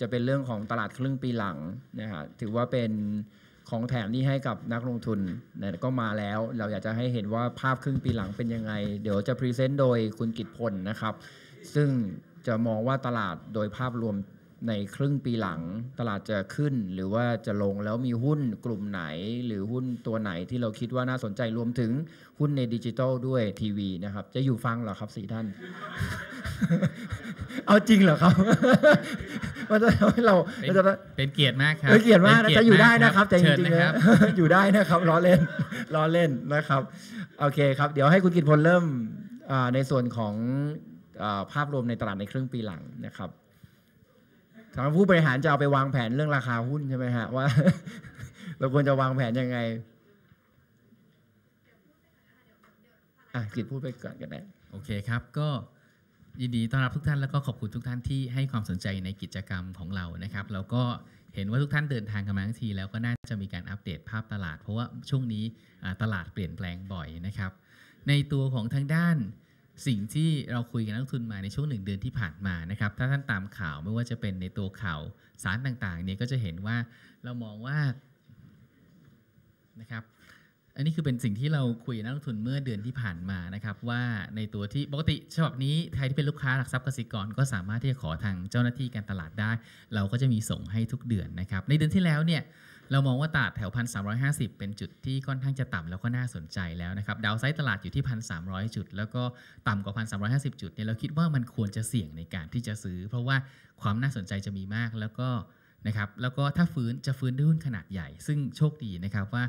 จะเป็นเรื่องของตลาดครึ่งปีหลังนะฮะถือว่าเป็นของแถมนี่ให้กับนักลงทุนนะก็มาแล้วเราอยากจะให้เห็นว่าภาพครึ่งปีหลังเป็นยังไง เดี๋ยวจะพรีเซนต์โดยคุณกิตพลนะครับ ซึ่งจะมองว่าตลาดโดยภาพรวมในครึ่งปีหลัง ตลาดจะขึ้นหรือว่าจะลงแล้วมีหุ้นกลุ่มไหน หรือหุ้นตัวไหนที่เราคิดว่าน่าสนใจรวมถึงหุ้นในดิจิตอลด้วยทีวีนะครับ จะอยู่ฟังเหรอครับสี่ท่าน เอาจริงเหรอครับมันจะให้เราจะเป็นเกียรติมากครับเป็นเกียรติมากจะอยู่ได้นะครับ แต่จริงๆนะอยู่ได้นะครับล้อเล่นล้อเล่นนะครับ โอเค ครับเดี๋ยวให้คุณกิตพลเริ่มในส่วนของภาพรวมในตลาดในครึ่งปีหลังนะครับทางผู้บริหารจะเอาไปวางแผนเรื่องราคาหุ้นใช่ไหมฮะว่า เราควรจะวางแผนยังไงอ่ะกิตพูดไปก่อนกันไะโอเคครับ ก็ยินดีต้อนรับทุกท่านแล้วก็ขอบคุณทุกท่านที่ให้ความสนใจในกิจกรรมของเรานะครับแล้วก็เห็นว่าทุกท่านเดินทางกันมาทั้งที แล้วก็น่าจะมีการอัปเดตภาพตลาด เพราะว่าช่วงนี้ตลาดเปลี่ยนแปลงบ่อยนะครับ ในตัวของทางด้านสิ่งที่เราคุยกันนักทุนมาในช่วงหนึ่งเดือนที่ผ่านมานะครับถ้าท่านตามข่าวไม่ว่าจะเป็นในตัวข่าวสารต่างๆ เนี่ยก็จะเห็นว่าเรามองว่านะครับอันนี้คือเป็นสิ่งที่เราคุยนักลงทุนเมื่อเดือนที่ผ่านมานะครับว่าในตัวที่ปกติฉบับนี้ใครที่เป็นลูกค้าหลักทรัพย์กสิกรก็สามารถที่จะขอทางเจ้าหน้าที่การตลาดได้ เราก็จะมีส่งให้ทุกเดือนนะครับในเดือนที่แล้วเนี่ยเรามองว่าตลาดแถว1,350เป็นจุดที่ค่อนข้างจะต่ำแล้วก็น่าสนใจแล้วนะครับดาวไซต์ตลาดอยู่ที่ 1,300 จุดแล้วก็ต่ำกว่า1,350จุดเนี่ยเราคิดว่ามันควรจะเสี่ยงในการที่จะซื้อ เพราะว่าความน่าสนใจจะมีมากแล้วก็นะครับแล้วก็ถ้าฟื้นจะฟื้นด้วยหุ้นขนาดใหญ่ ซึ่งโชคดีนะครับว่า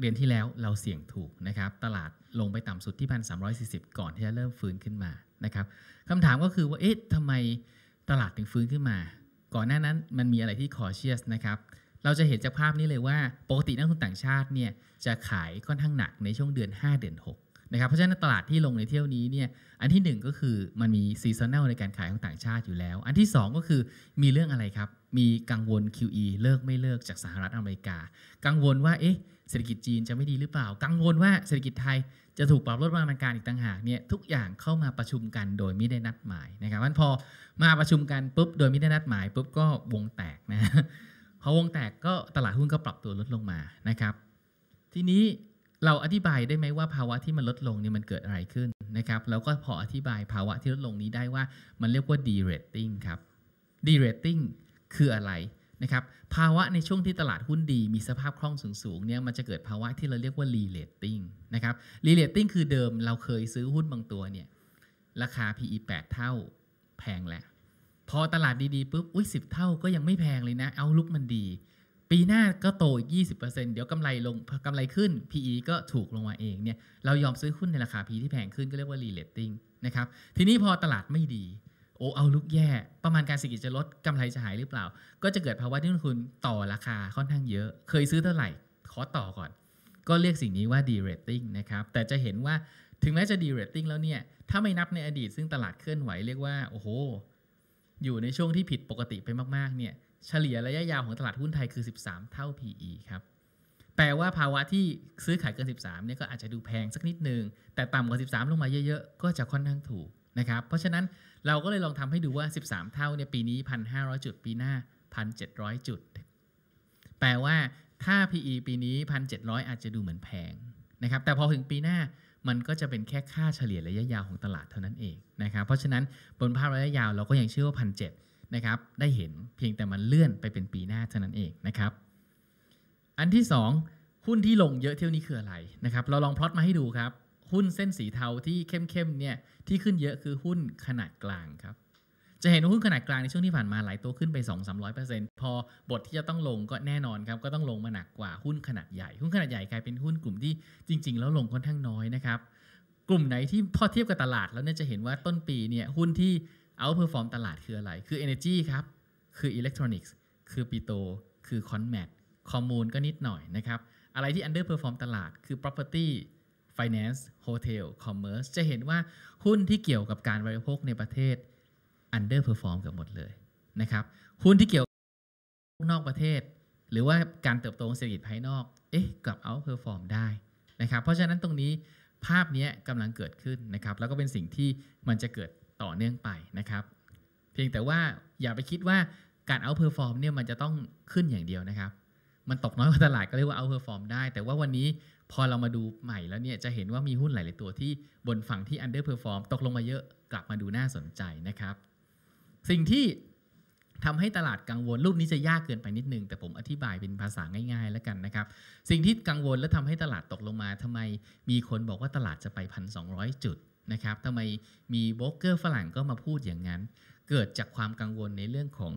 เดือนที่แล้วเราเสี่ยงถูกนะครับตลาดลงไปต่ำสุดที่พ่สิบก่อนที่จะเริ่มฟื้นขึ้นมานะครับคำถามก็คือว่าเอ๊ะทำไมตลาดถึงฟื้นขึ้นมา ก่อนหน้านั้นมันมีอะไรที่คอเชียสนะครับ เราจะเห็นจากภาพนี้เลยว่าปกตินักลงทุนต่างชาติเนี่ย จะขายค่อนข้างหนักในช่วงเดือน 5 เดือน 6 นะครับ เพราะฉะนั้นตลาดที่ลงในเที่ยวนี้เนี่ยอันที่1ก็คือมันมีซีซันแนลในการขายของต่างชาติอยู่แล้ว อันที่ 2 ก็คือมีเรื่องอะไรครับมีกังวล QE เลิกไม่เลิก จากสหรัฐอเมริกา กังวลว่าเอ๊ะเศรษฐกิจจีนจะไม่ดีหรือเปล่า กังวลว่าเศรษฐกิจไทยจะถูกปรับลดประมาณการอีกต่างหากเนี่ยทุกอย่างเข้ามาประชุมกันโดยไม่ได้นัดหมายนะครับมันพอมาประชุมกัน ปุ๊บโดยไม่ได้นัดหมายปุ๊บก็วงแตกนะพอวงแตกก็ตลาดหุ้นก็ปรับตัวลดลงมานะครับทีนี้เราอธิบายได้ไหมว่า ภาวะที่มันลดลงเนี่ยมันเกิดอะไรขึ้นนะครับแล้วก็พออธิบายภาวะที่ลดลงนี้ได้ว่ามันเรียกว่า d e rating ครับ d e rating คืออะไรนะครับ ภาวะในช่วงที่ตลาดหุ้นดีมีสภาพคล่องสูงๆ เนี่ย มันจะเกิดภาวะที่เราเรียกว่ารีเลตติ้งนะครับรีเลตติ้งคือเดิมเราเคยซื้อหุ้นบางตัวเนี่ย ราคา PE 8 เท่าแพงแล้วพอตลาดดี ๆ ปุ๊บ อุ้ยสิเท่าก็ยังไม่แพงเลยนะ เอาลุกมันดี ปีหน้าก็โตอีก 20%เดี๋ยวกำไรลงกำไรขึ้น PE ก็ถูกลงมาเองเนี่ยเรายอมซื้อหุ้นในราคา PE ที่แพงขึ้นก็เรียกว่ารีเลตติ้งนะครับทีนี้พอตลาดไม่ดีโอ้ เอาลุกแย่ ประมาณการเศรษฐกิจจะลดกำไรจะหายหรือเปล่า ก็จะเกิดภาวะที่นักทุนต่อราคาค่อนข้างเยอะ เคยซื้อเท่าไหร่ขอต่อก่อน ก็เรียกสิ่งนี้ว่าดีเรตติ้งนะครับ แต่จะเห็นว่าถึงแม้จะดีเรตติ้งแล้วเนี่ย ถ้าไม่นับในอดีตซึ่งตลาดเคลื่อนไหวเรียกว่า โอ้โห อยู่ในช่วงที่ผิดปกติไปมากๆเนี่ย เฉลี่ยระยะยาวของตลาดหุ้นไทยคือ 13 เท่า PE ครับ แปลว่าภาวะที่ซื้อขายเกิน13เนี่ยก็อาจจะดูแพงสักนิดนึง แต่ต่ำกว่า 13 ลงมาเยอะๆ ก็จะค่อนข้างถูกนะครับ เพราะฉะนั้นเราก็เลยลองทำให้ดูว่า 13 เท่าเนี่ย ปีนี้ 1,500 จุด ปีหน้า 1,700 จุด แปลว่า ถ้า PE ปีนี้ 1,700 อาจจะดูเหมือนแพงนะครับ แต่พอถึงปีหน้า มันก็จะเป็นแค่ค่าเฉลี่ยระยะยาวของตลาดเท่านั้นเองนะครับ เพราะฉะนั้น บนภาพระยะยาว เราก็ยังเชื่อว่าพันเนะครับ ได้เห็น เพียงแต่มันเลื่อนไปเป็นปีหน้า เท่านั้นเองนะครับ อันที่ 2 หุ้นที่ลงเยอะเที่ยวนี้คืออะไรนะครับ เราลองพลอตมาให้ดูครับหุ้นเส้นสีเทาที่เข้มๆเนี่ยที่ขึ้นเยอะคือหุ้นขนาดกลางครับจะเห็นว่าหุ้นขนาดกลางในช่วงที่ผ่านมาหลายตัวขึ้นไป2-300%พอบทที่จะต้องลงก็แน่นอนครับก็ต้องลงมาหนักกว่าหุ้นขนาดใหญ่หุ้นขนาดใหญ่กลายเป็นหุ้นกลุ่มที่จริง ๆ แล้วลงค่อนข้างน้อยนะครับกลุ่มไหนที่พอเทียบกับตลาดแล้วเนี่ยจะเห็นว่าต้นปีเนี่ยหุ้นที่เอาเพอร์ฟอร์มตลาดคืออะไร คือ Energy ครับคืออิเล็กทรอนิกส์คือปิโตคือคอนแมทคอมมูนก็นิดหน่อยนะครับอะไรที่อันเดอร์เพอร์ฟอร์มตลาดคือ Property Finance Hotel Commerce จะเห็นว่า หุ้นที่เกี่ยวกับการบริโภคในประเทศ underperform กับหมดเลยนะครับ หุ้นที่เกี่ยวนอกประเทศ หรือว่าการเติบโตของเศรษฐกิจภายนอกเอ๊ะกลับเอาเพอร์ฟอร์มได้นะครับ เพราะฉะนั้นตรงนี้ภาพนี้กำลังเกิดขึ้นนะครับ แล้วก็เป็นสิ่งที่มันจะเกิดต่อเนื่องไปนะครับ เพียงแต่ว่าอย่าไปคิดว่าการเอาเพอร์ฟอร์มเนี่ยมันจะต้องขึ้นอย่างเดียวนะครับ มันตกน้อยกว่าตลาดก็เรียกว่าเอาเพอร์ฟอร์มได้ แต่ว่าวันนี้พอเรามาดูใหม่แล้วเนี่ย จะเห็นว่ามีหุ้นหลาย ๆตัวที่บนฝั่งที่ underperform ตกลงมาเยอะกลับมาดูน่าสนใจนะครับ สิ่งที่ทำให้ตลาดกังวลรูปนี้จะยากเกินไปนิดนึง แต่ผมอธิบายเป็นภาษาง่ายๆ แล้วกันนะครับสิ่งที่กังวลและทำให้ตลาดตกลงมา ทำไมมีคนบอกว่าตลาดจะไป 1,200 จุดนะครับทำไมมีโบรกเกอร์ฝรั่งก็มาพูดอย่างนั้น เกิดจากความกังวลในเรื่องของ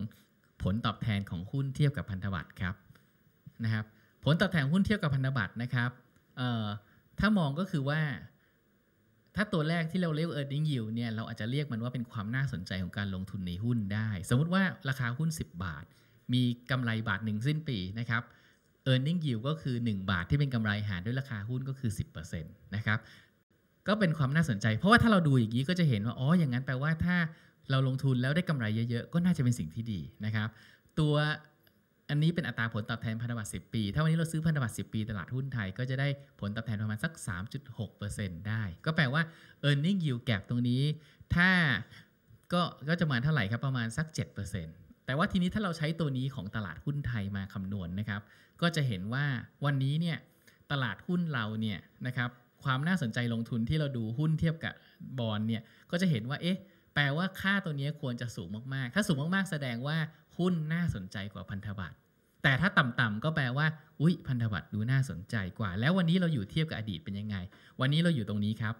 ผลตอบแทนของหุ้นเทียบกับพันธบัตรครับนะครับ ผลตอบแทนหุ้นเทียบกับพันธบัตรนะครับถ้ามองก็คือว่า ถ้าตัวแรกที่เราเรียก earning yield เนี่ย เราอาจจะเรียกมันว่าเป็นความน่าสนใจของการลงทุนในหุ้นได้ สมมติว่าราคาหุ้น 10 บาท มีกำไรบาทหนึ่งสิ้นปีนะครับ earning yield ก็คือ 1 บาทที่เป็นกำไรหารด้วยราคาหุ้นก็คือ 10%นะครับก็เป็นความน่าสนใจ เพราะว่าถ้าเราดูอย่างนี้ก็จะเห็นว่าอ๋ออย่างนั้นแปลว่าถ้าเราลงทุนแล้วได้กำไรเยอะๆ ก็น่าจะเป็นสิ่งที่ดีนะครับตัวอันนี้เป็นอัตราผลตอบแทนพันธบัตร 10 ปี ถ้าวันนี้เราซื้อพันธบัตร 10 ปี ตลาดหุ้นไทย ก็จะได้ผลตอบแทนประมาณสัก 3.6%ได้ ก็แปลว่า e a r n i n g yield gap ตรงนี้ถ้าก็ก็จะมาเท่าไหร่ครับประมาณสัก7%แต่ว่าทีนี้ถ้าเราใช้ตัวนี้ของตลาดหุ้นไทยมาคำนวณนนะครับ ก็จะเห็นว่าวันนี้เนี่ยตลาดหุ้นเราเนี่ยนะครับความน่าสนใจลงทุนที่เราดูหุ้นเทียบกับบอลเนี่ย ก็จะเห็นว่าเอ๊ะแปลว่าค่าตัวนี้ควรจะสูงมากๆ ถ้าสูงมากๆ แสดงว่าหุ้นน่าสนใจกว่าพันธบัตรแต่ถ้าต่ำๆก็แปลว่า อุ๊ยพันธบัตรดูน่าสนใจกว่า แล้ววันนี้เราอยู่เทียบกับอดีตเป็นยังไง วันนี้เราอยู่ตรงนี้ครับ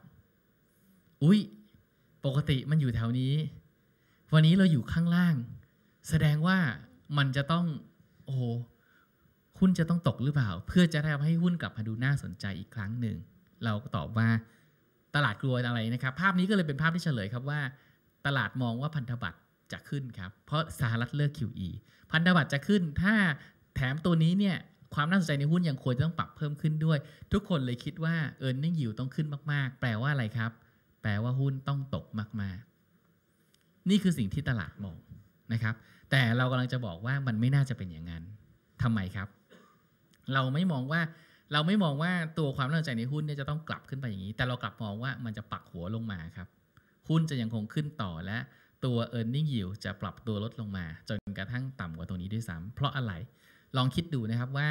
อุ๊ยปกติมันอยู่แถวนี้ วันนี้เราอยู่ข้างล่าง แสดงว่ามันจะต้อง โอ้หหุ้นจะต้องตกหรือเปล่าเพื่อจะทำให้หุ้นกลับมาดูน่าสนใจอีกครั้งหนึ่งเราก็ตอบว่า ตลาดกลัวอะไรนะครับ ภาพนี้ก็เลยเป็นภาพที่เฉลยครับว่า ตลาดมองว่าพันธบัตรจะขึ้นครับ เพราะสหรัฐเลิก QE พันธบัตรจะขึ้น ถ้าแถมตัวนี้เนี่ย ความน่าสนใจในหุ้นยังควรจะต้องปรับเพิ่มขึ้นด้วย ทุกคนเลยคิดว่า e a r n i n g ็งยิวต้องขึ้นมากๆ แปลว่าอะไรครับ แปลว่าหุ้นต้องตกมากๆ นี่คือสิ่งที่ตลาดมองนะครับ แต่เรากำลังจะบอกว่ามันไม่น่าจะเป็นอย่างนั้นทำไมครับ เราไม่มองว่า เราไม่มองว่าตัวความน่าสนใจในหุ้นเนี่ยจะต้องกลับขึ้นไปอย่างนี้ แต่เรากลับมองว่ามันจะปักหัวลงมาครับ หุ้นจะยังคงขึ้นต่อและตัว e a r n i n g yield จะปรับตัวลดลงมา จนกระทั่งต่ำกว่าตัวนี้ด้วยซ้ำเพราะอะไร ลองคิดดูนะครับว่า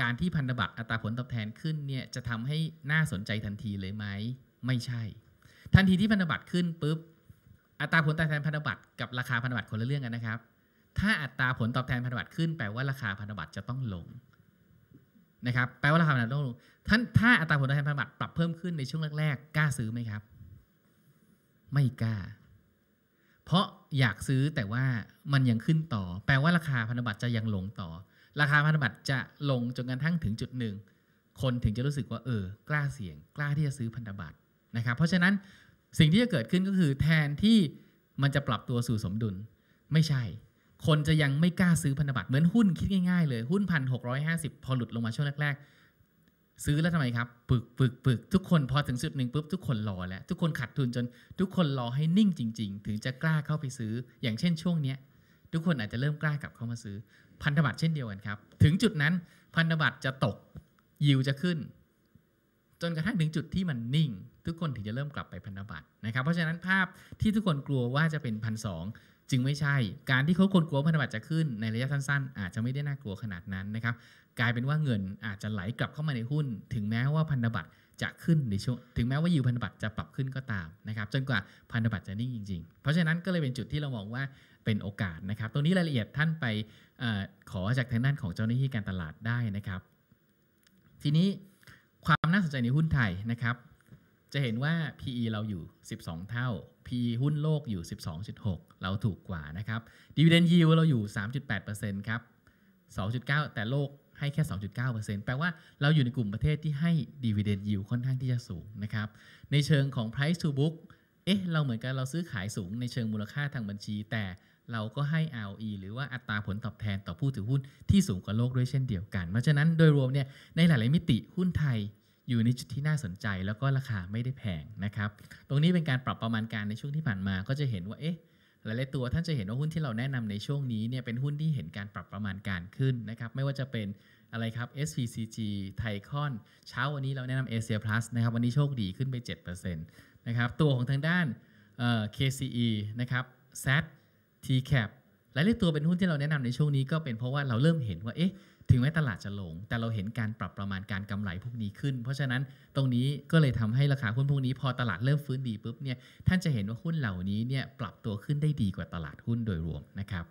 การที่พันธบัตรอัตราผลตอบแทนขึ้นเนี่ยจะทำให้น่าสนใจทันทีเลยไหมไม่ใช่ ทันทีที่พันธบัตรขึ้นปุ๊บอัตราผลตอบแทนพันธบัตร กับราคาพันธบัตรคนละเรื่องกันนะครับ ถ้าอัตราผลตอบแทนพันธบัตรขึ้นแปลว่าราคาพันธบัตรจะต้องลง นะครับ แปลว่าราคาพันธบัตรต้องลง ท่านถ้าอัตราผลตอบแทนพันธบัตรปรับเพิ่มขึ้นในช่วงแรกๆกล้าซื้อไหมครับ ไม่กล้าเพราะอยากซื้อแต่ว่ามันยังขึ้นต่อ แปลว่าราคาพันธบัตรจะยังลงต่อ ราคาพันธบัตรจะลงจนกระทั่งถึงจุดหนึ่งคนถึงจะรู้สึกว่าเออ กล้าเสี่ยง กล้าที่จะซื้อพันธบัตรนะครับเพราะฉะนั้นสิ่งที่จะเกิดขึ้นก็คือ แทนที่มันจะปรับตัวสู่สมดุล ไม่ใช่ คนจะยังไม่กล้าซื้อ พันธบัตรเหมือนหุ้นคิดง่ายๆเลยหุ้นพันหกร้้อยหาสิบพอหลุดลงมาช่วงแรกๆซื้อแล้วทำไมครับปึกปึกปึก ทุกคนพอถึงจุดหนึ่งปุ๊บทุกคนรอแล้วทุกคนขัดทุนจน ทุกคนรอให้นิ่งจริง ๆ ถึงจะกล้าเข้าไปซื้ออย่างเช่นช่วงเนี้ย ทุกคนอาจจะเริ่มกล้ากลับเข้ามาซื้อพันธบัตรเช่นเดียวกันครับ ถึงจุดนั้นพันธบัตรจะตก ยิวจะขึ้น จนกระทั่งถึงจุดที่มันนิ่ง ทุกคนถึงจะเริ่มกลับไปพันธบัตรนะครับ เพราะฉะนั้นภาพที่ทุกคนกลัวว่าจะเป็นพันสองจึงไม่ใช่ การที่เขาคนกลัวพันธบัตรจะขึ้นในระยะสั้นๆ อาจจะไม่ได้น่ากลัวขนาดนั้นนะครับ กลายเป็นว่าเงินอาจจะไหลกลับเข้ามาในหุ้น ถึงแม้ว่าพันธบัตรจะขึ้นในช่วง ถึงแม้ว่ายิวพันธบัตรจะปรับขึ้นก็ตามนะครับ จนกว่าพันธบัตรจะนิ่งจริง ๆ เพราะฉะนั้นก็เลยเป็นจุดที่เรามองว่าเป็นโอกาสนะครับ ตรงนี้รายละเอียดท่านไปอขอจากทางด้านของเจ้าหน้าที่การตลาดได้นะครับ ทีนี้ความน่าสนใจในหุ้นไทยนะครับ จะเห็นว่า PE เราอยู่ 12 เท่า PE หุ้นโลกอยู่ 12.6เราถูกกว่านะครับดีเวนยิวเราอยู่ 3.8%ครับ 2.9 แต่โลกให้แค่ 2.9%แปลว่าเราอยู่ในกลุ่มประเทศที่ให้ดีเวนยิวค่อนข้างที่จะสูงนะครับ ในเชิงของ price to book เอ๊ะเราเหมือนกันเราซื้อขายสูงในเชิงมูลค่าทางบัญชี แต่เราก็ให้ ROE หรือว่าอัตราผลตอบแทนต่อผู้ถือหุ้นที่สูงกว่าโลกด้วยเช่นเดียวกัน เพราะฉะนั้นโดยรวมเนี่ยในหลาย ๆ มิติหุ้นไทยอยู่ในจุดที่น่าสนใจ แล้วก็ราคาไม่ได้แพงนะครับ ตรงนี้เป็นการปรับประมาณการในช่วงที่ผ่านมาก็จะเห็นว่าเอ๊ะหลายๆตัวท่านจะเห็นว่าหุ้นที่เราแนะนำในช่วงนี้เนี่ยเป็นหุ้นที่เห็นการปรับประมาณการขึ้นนะครับไม่ว่าจะเป็นอะไรครับ SPCG ไทคอน เช้าวันนี้เราแนะนำเอเชียพลัสนะครับวันนี้โชคดีขึ้นไป7%นะครับตัวของทางด้าน KCE นะครับ Z TCAP หลายๆตัวเป็นหุ้นที่เราแนะนำในช่วงนี้ก็เป็นเพราะว่าเราเริ่มเห็นว่าเอ๊ะถึงแม้ตลาดจะลงแต่เราเห็นการปรับประมาณการกำไรพวกนี้ขึ้น เพราะฉะนั้นตรงนี้ก็เลยทำให้ราคาหุ้นพวกนี้ พอตลาดเริ่มฟื้นดีปุ๊บเนี่ยท่านจะเห็นว่าหุ้นเหล่านี้เนี่ยปรับตัวขึ้นได้ดีกว่าตลาดหุ้นโดยรวมนะครับ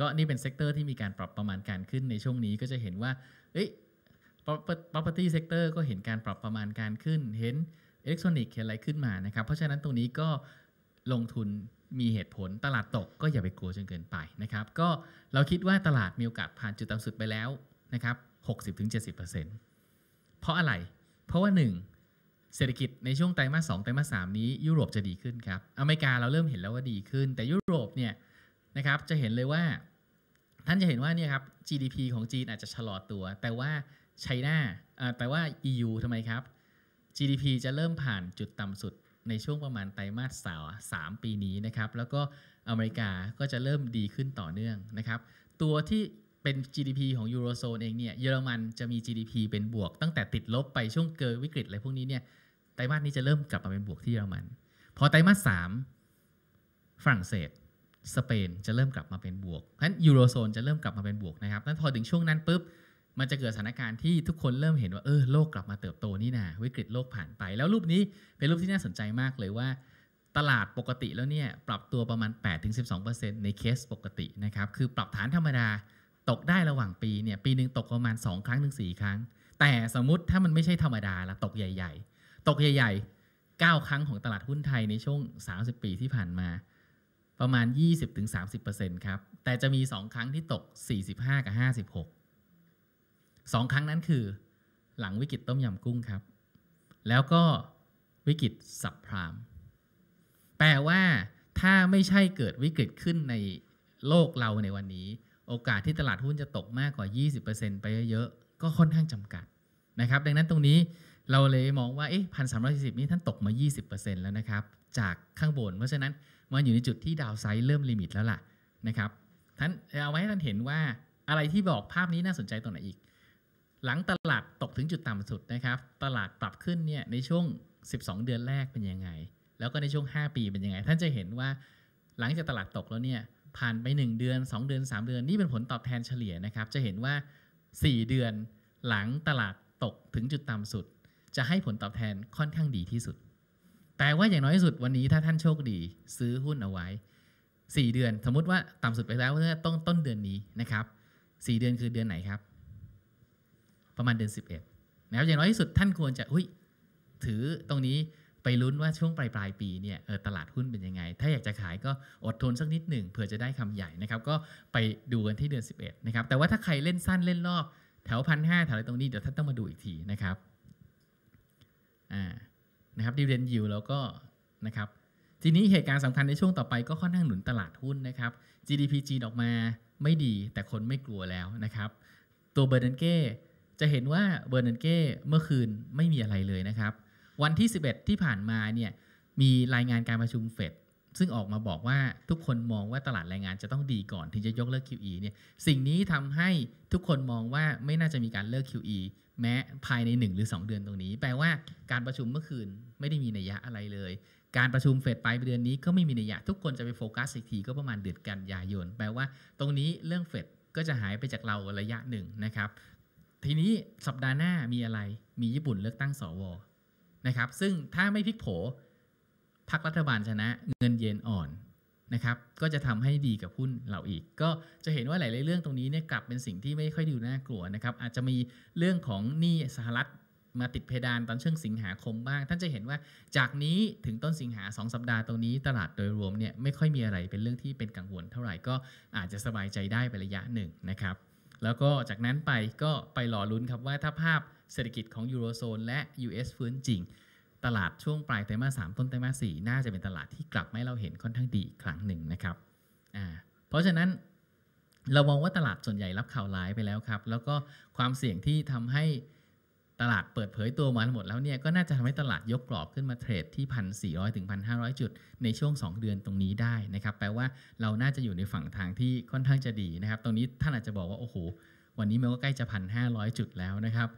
ก็นี่เป็นเซกเตอร์ที่มีการปรับประมาณการขึ้นในช่วงนี้ก็จะเห็นว่าเอ้ย property sector ก็เห็นการปรับประมาณการขึ้นเห็นอิเล็กทรอนิกส์เห็นอะไรขึ้นมานะครับเพราะฉะนั้นตรงนี้ก็ลงทุนมีเหตุผลตลาดตกก็อย่าไปกลัวจนเกินไปนะครับ ก็เราคิดว่าตลาดมีโอกาสผ่านจุดต่ำสุดไปแล้วนะครับ60-70%เพราะอะไร เพราะว่า 1เศรษฐกิจในช่วงไตรมาสสไตรมาสสนี้ ยุโรปจะดีขึ้นครับ อเมริกาเราเริ่มเห็นแล้วว่าดีขึ้น แต่ยุโรปเนี่ยนะครับจะเห็นเลยว่า ท่านจะเห็นว่าเนี่ยครับ GDP ของจีนอาจจะชะลอตัว แต่ว่าไชน่าแต่ว่า EU ทำไมครับ GDP จะเริ่มผ่านจุดต่ำสุดในช่วงประมาณไตรมาสสาวสามปีนี้นะครับ แล้วก็อเมริกาก็จะเริ่มดีขึ้นต่อเนื่องนะครับ ตัวที่เป็น GDP ของยูโรโซนเองเนี่ยเยอรมันจะมี GDP เป็นบวกตั้งแต่ติดลบไปช่วงเกิดวิกฤตอะไรพวกนี้เนี่ย ไตรมาสนี้จะเริ่มกลับมาเป็นบวกที่เยอรมัน พอไตรมาสสามฝรั่งเศสสเปนจะเริ่มกลับมาเป็นบวกเพราะฉะนั้นยูโรโซนจะเริ่มกลับมาเป็นบวกนะครับนั้นพอถึงช่วงนั้นปุ๊บมันจะเกิดสถานการณ์ที่ทุกคนเริ่มเห็นว่าเออโลกกลับมาเติบโตนี่นาวิกฤตโลกผ่านไป แล้วรูปนี้เป็นรูปที่น่าสนใจมากเลยว่าตลาดปกติแล้วเนี่ย ปรับตัวประมาณ 8-12%ในเคสปกตินะครับ คือปรับฐานธรรมดาตกได้ระหว่างปีเนี่ย ปีหนึ่งตกประมาณ 2 ครั้งถึง4ครั้ง แต่สมมติถ้ามันไม่ใช่ธรรมดาละตกใหญ่ ๆ ตกใหญ่ ๆ 9 ครั้งของตลาดหุ้นไทยในช่วง 30 ปีที่ผ่านมาประมาณ 20-30%ครับแต่จะมี 2 ครั้งที่ตก 45กับ56สองครั้งนั้นคือ หลังวิกฤตต้ม ยำ กุ้งครับ แล้วก็วิกฤตสับพรามแปลว่าถ้าไม่ใช่เกิดวิกฤตขึ้นในโลกเราในวันนี้ โอกาสที่ตลาด หุ้นจะตกมากกว่า 20%ไป เยอะๆก็ค่อนข้างจำกัด นะ ครับ ดังนั้นตรงนี้เราเลยมองว่าเอ๊ะพันสามนี่ท่านตกมา 20%แล้วนะครับ จากข้างบน เพราะฉะนั้นมันอยู่ในจุดที่ดาวไซด์เริ่มลิมิตแล้วล่ะนะครับท่านเอาไว้ให้ท่านเห็นว่าอะไรที่บอกภาพนี้น่าสนใจตรงไหนอีกหลังตลาดตกถึงจุดต่ำสุดนะครับ ตลาดปรับขึ้นเนี่ย ในช่วง 12 เดือนแรกเป็นยังไง แล้วก็ในช่วง 5 ปีเป็นยังไง ท่านจะเห็นว่าหลังจากตลาดตกแล้วเนี่ย ผ่านไป 1 เดือน 2 เดือน 3 เดือน นี่เป็นผลตอบแทนเฉลี่ยนะครับ จะเห็นว่า 4 เดือนหลังตลาดตกถึงจุดต่ำสุด จะให้ผลตอบแทนค่อนข้างดีที่สุด แต่ว่าอย่างน้อยที่สุดวันนี้ถ้าท่านโชคดีซื้อหุ้นเอาไว้ 4 เดือน สมมุติว่าต่ำสุดไปแล้วเมื่อต้นต้นเดือนนี้นะครับ 4 เดือนคือเดือนไหนครับประมาณเดือน11นะครับ อย่างน้อยที่สุดท่านควรจะอุ้ย ถือตรงนี้ไปลุ้นว่าช่วงปลายปลายปีเนี่ยตลาดหุ้นเป็นยังไง ถ้าอยากจะขายก็อดทนสักนิดหนึ่งเผื่อจะได้คำใหญ่นะครับ ก็ไปดูกันที่เดือน11 นะครับ แต่ว่าถ้าใครเล่นสั้นเล่นรอบแถวพันห้าแถวอะไรตรงนี้ เดี๋ยวท่านต้องมาดูอีกทีนะครับ อ่า นะครับดีเวนยิวแล้วก็ นะครับ ทีนี้เหตุการณ์สำคัญในช่วงต่อไปก็ค่อนข้างหนุนตลาดหุ้นนะครับ GDP จีนออกมาไม่ดี แต่คนไม่กลัวแล้วนะครับ ตัวเบอร์เดนเก้จะเห็นว่าเบอร์นันเก้เมื่อคืนไม่มีอะไรเลยนะครับวันที่ 11 ที่ผ่านมาเนี่ยมีรายงานการประชุมเฟดซึ่งออกมาบอกว่าทุกคนมองว่าตลาดแรงงานจะต้องดีก่อนถึงจะยกเลิก QE เนี่ย สิ่งนี้ทำให้ทุกคนมองว่าไม่น่าจะมีการเลิก QE แม้ภายใน1หรือ2 เดือนตรงนี้ แปลว่าการประชุมเมื่อคืนไม่ได้มีนัยยะอะไรเลย การประชุมเฟดปลายเดือนนี้ก็ไม่มีนัยยะทุกคนจะไปโฟกัสอีกทีก็ประมาณเดือนกันยายน แปลว่าตรงนี้เรื่องเฟดก็จะหายไปจากเราระยะหนึ่งนะครับทีนี้สัปดาห์หน้ามีอะไร มีญี่ปุ่นเลือกตั้งสวนะครับ ซึ่งถ้าไม่พลิกโผพักรัฐบาลชนะเงินเยนอ่อนนะครับ ก็จะทำให้ดีกับหุ้นเราอีก ก็จะเห็นว่าหลายๆเรื่องตรงนี้เนี่ยกลับเป็นสิ่งที่ไม่ค่อยดูน่ากลัวนะครับ อาจจะมีเรื่องของหนี้สหรัฐมาติดเพดานตอนช่วงสิงหาคมบ้าง ท่านจะเห็นว่าจากนี้ถึงต้นสิงหา 2สัปดาห์ตรงนี้ตลาดโดยรวมเนี่ยไม่ค่อยมีอะไรเป็นเรื่องที่เป็นกังวลเท่าไหร่ ก็อาจจะสบายใจได้ไประยะหนึ่งนะครับแล้วก็จากนั้นไปก็ไปหล่อลุ้นครับ ว่าถ้าภาพเศรษฐกิจของยูโรโซนและ US ฟื้นจริง ตลาดช่วงปลายไตรมาสสต้นไตรมาส่น่าจะเป็นตลาดที่กลับมาเราเห็นค่อนข้างดีครั้งหนึ่งนะครับอ่าเพราะฉะนั้นเรามองว่าตลาดส่วนใหญ่รับข่าวร้ายไปแล้วครับ แล้วก็ความเสี่ยงที่ทำให้ตลาดเปิดเผยตัวมาหมดแล้วเนี่ยก็น่าจะทำให้ตลาดยกกรอบขึ้นมาเทรดที่ 1,400ถึง1,500 จุดในช่วง 2 เดือนตรงนี้ได้นะครับ แปลว่าเราน่าจะอยู่ในฝั่งทางที่ค่อนข้างจะดีนะครับ ตรงนี้ท่านอาจจะบอกว่าโอ้โหวันนี้มันก็ใกล้จะ 1,500 จุดแล้วนะครับ